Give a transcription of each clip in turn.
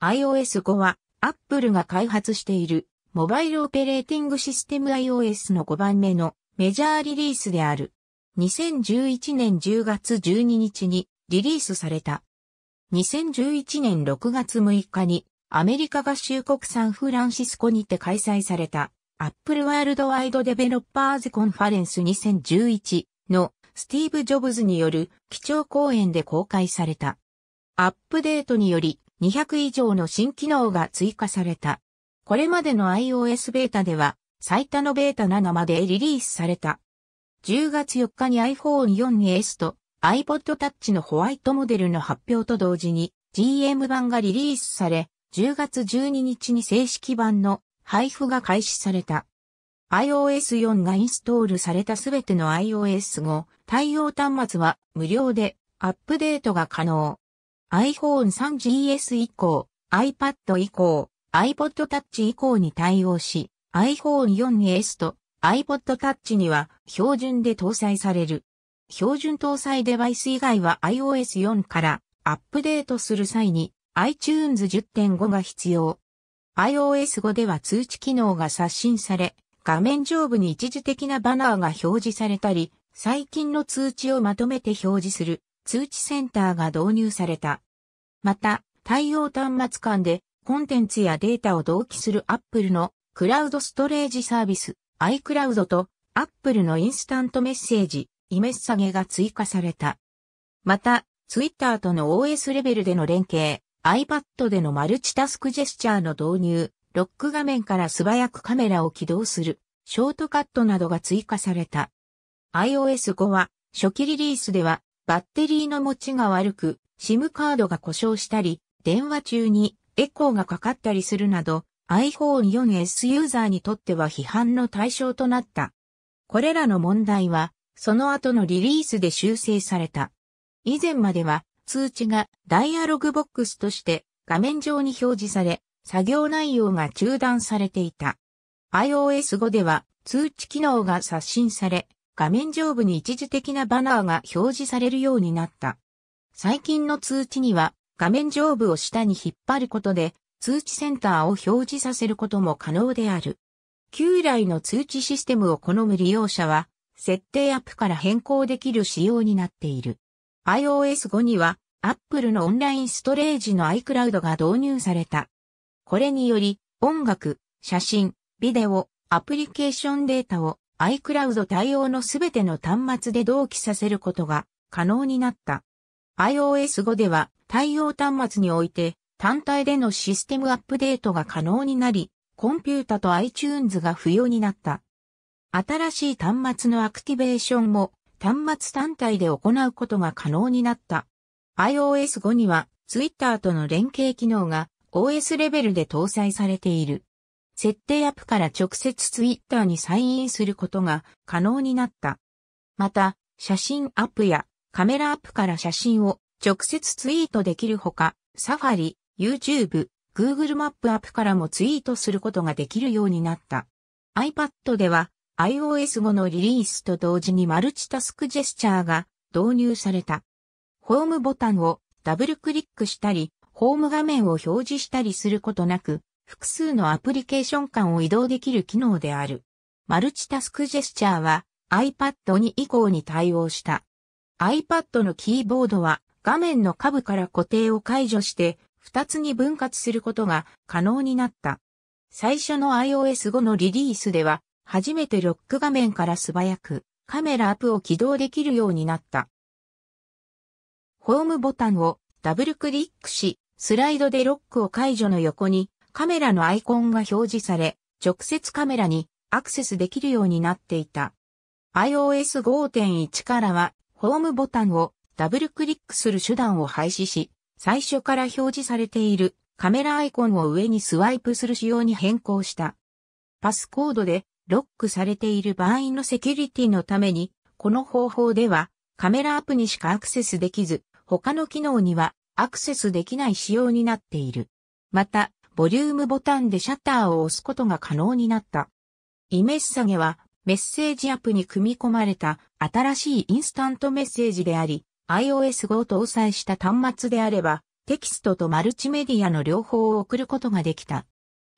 iOS5 は Apple が開発しているモバイルオペレーティングシステム iOS の5番目のメジャーリリースである。2011年10月12日にリリースされた。2011年6月6日にアメリカ合衆国サンフランシスコにて開催された Apple ワールドワイドデベロッパーズコンファレンス2011のスティーブ・ジョブズによる基調講演で公開された。アップデートにより200以上の新機能が追加された。これまでの iOS ベータでは最多のベータ7までリリースされた。10月4日に iPhone4S と iPod Touch のホワイトモデルの発表と同時に GM 版がリリースされ、10月12日に正式版の配布が開始された。iOS4 がインストールされたすべての i o s 後、対応端末は無料でアップデートが可能。iPhone3GS 以降、iPad 以降、iPod Touch 以降に対応し、iPhone4S と iPod Touch には標準で搭載される。標準搭載デバイス以外は iOS4 からアップデートする際に iTunes 10.5が必要。iOS5 では通知機能が刷新され、画面上部に一時的なバナーが表示されたり、最近の通知をまとめて表示する通知センターが導入された。また、対応端末間でコンテンツやデータを同期する Apple のクラウドストレージサービス iCloud と Apple のインスタントメッセージ、イメッサゲが追加された。また、Twitter との OS レベルでの連携、iPad でのマルチタスクジェスチャーの導入、ロック画面から素早くカメラを起動する、ショートカットなどが追加された。iOS 5は、初期リリースでは、バッテリーの持ちが悪く、SIM カードが故障したり、電話中にエコーがかかったりするなど、iPhone 4S ユーザーにとっては批判の対象となった。これらの問題は、その後のリリースで修正された。以前までは、通知がダイアログボックスとして画面上に表示され、作業内容が中断されていた。iOS5 では通知機能が刷新され、画面上部に一時的なバナーが表示されるようになった。最近の通知には画面上部を下に引っ張ることで通知センターを表示させることも可能である。旧来の通知システムを好む利用者は、設定アップから変更できる仕様になっている。iOS5 には、Apple のオンラインストレージの iCloud が導入された。これにより、音楽、写真、ビデオ、アプリケーションデータを iCloud 対応のすべての端末で同期させることが可能になった。iOS5 では対応端末において単体でのシステムアップデートが可能になり、コンピュータと iTunes が不要になった。新しい端末のアクティベーションも端末単体で行うことが可能になった。iOS5 には Twitter との連携機能が OS レベルで搭載されている。設定アップから直接 Twitter にサインインすることが可能になった。また、写真アップやカメラアップから写真を直接ツイートできるほか、サファリ、YouTube、Google マップアップからもツイートすることができるようになった。iPad では iOS 後のリリースと同時にマルチタスクジェスチャーが導入された。ホームボタンをダブルクリックしたり、ホーム画面を表示したりすることなく、複数のアプリケーション間を移動できる機能である。マルチタスクジェスチャーは iPad に以降に対応した。iPad のキーボードは画面の下部から固定を解除して2つに分割することが可能になった。最初の iOS5 のリリースでは初めてロック画面から素早くカメラアップを起動できるようになった。ホームボタンをダブルクリックし、スライドでロックを解除の横にカメラのアイコンが表示され、直接カメラにアクセスできるようになっていた。iOS 5.1からはホームボタンをダブルクリックする手段を廃止し、最初から表示されているカメラアイコンを上にスワイプする仕様に変更した。パスコードでロックされている場合のセキュリティのために、この方法ではカメラアップにしかアクセスできず、他の機能にはアクセスできない仕様になっている。また、ボリュームボタンでシャッターを押すことが可能になった。イメッサゲはメッセージアップに組み込まれた新しいインスタントメッセージであり、iOS 5を搭載した端末であれば、テキストとマルチメディアの両方を送ることができた。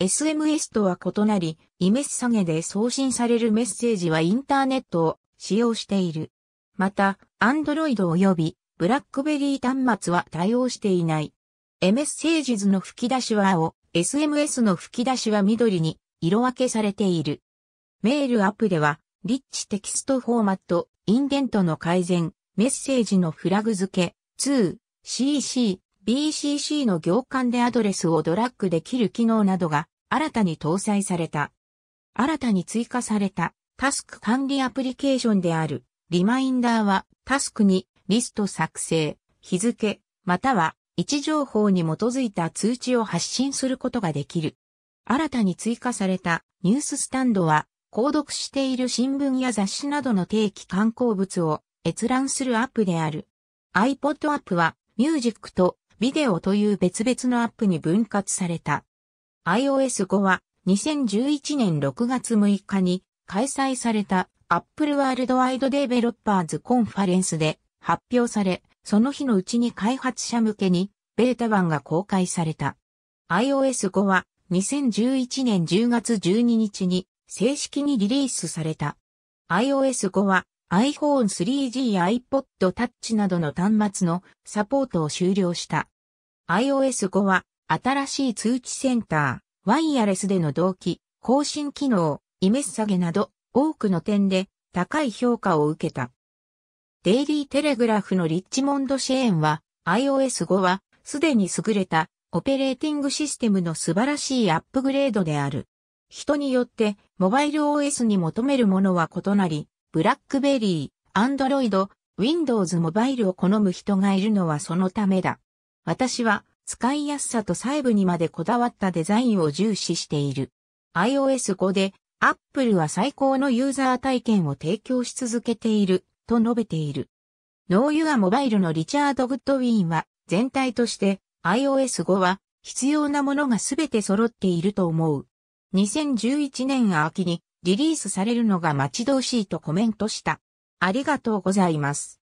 SMS とは異なり、イメッサゲで送信されるメッセージはインターネットを使用している。また、Android 及び BlackBerry 端末は対応していない。エメッセージズの吹き出しは青、SMS の吹き出しは緑に色分けされている。メールアプでは、リッチテキストフォーマット、インデントの改善、メッセージのフラグ付け、2、CC、BCC の行間でアドレスをドラッグできる機能などが新たに搭載された。新たに追加されたタスク管理アプリケーションであるリマインダーはタスクにリスト作成、日付、または位置情報に基づいた通知を発信することができる。新たに追加されたニューススタンドは購読している新聞や雑誌などの定期刊行物を閲覧するアップである。iPod アップは、ミュージックとビデオという別々のアップに分割された。iOS5 は、2011年6月6日に開催された Apple World Wide Developers Conference で発表され、その日のうちに開発者向けにベータ版が公開された。iOS5 は2011年10月12日に正式にリリースされた。iOS5 は iPhone 3G や iPod Touch などの端末のサポートを終了した。iOS5 は新しい通知センター、ワイヤレスでの同期、更新機能、イメッサゲなど多くの点で高い評価を受けた。デイリーテレグラフのリッチモンドシェーンは iOS5 はすでに優れたオペレーティングシステムの素晴らしいアップグレードである。人によって、モバイル OS に求めるものは異なり、ブラックベリー、アンドロイド、Windows モバイルを好む人がいるのはそのためだ。私は、使いやすさと細部にまでこだわったデザインを重視している。iOS5 で、Apple は最高のユーザー体験を提供し続けている、と述べている。ノーユアモバイルのリチャード・グッドウィンは、全体として iOS5 は必要なものがすべて揃っていると思う。2011年秋にリリースされるのが待ち遠しいとコメントした。ありがとうございます。